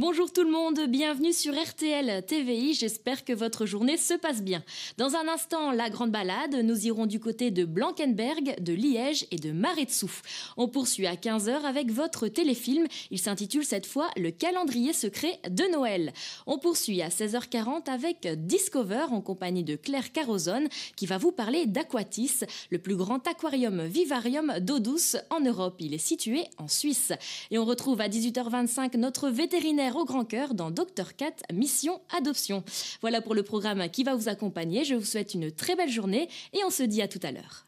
Bonjour tout le monde, bienvenue sur RTL TVI, j'espère que votre journée se passe bien. Dans un instant, la grande balade, nous irons du côté de Blankenberg, de Liège et de Maretsou. On poursuit à 15h avec votre téléfilm, il s'intitule cette fois Le calendrier secret de Noël. On poursuit à 16h40 avec Discover en compagnie de Claire Carozone qui va vous parler d'Aquatis, le plus grand aquarium vivarium d'eau douce en Europe. Il est situé en Suisse. Et on retrouve à 18h25 notre vétérinaire au grand cœur dans Docteur Cat Mission Adoption. Voilà pour le programme qui va vous accompagner. Je vous souhaite une très belle journée et on se dit à tout à l'heure.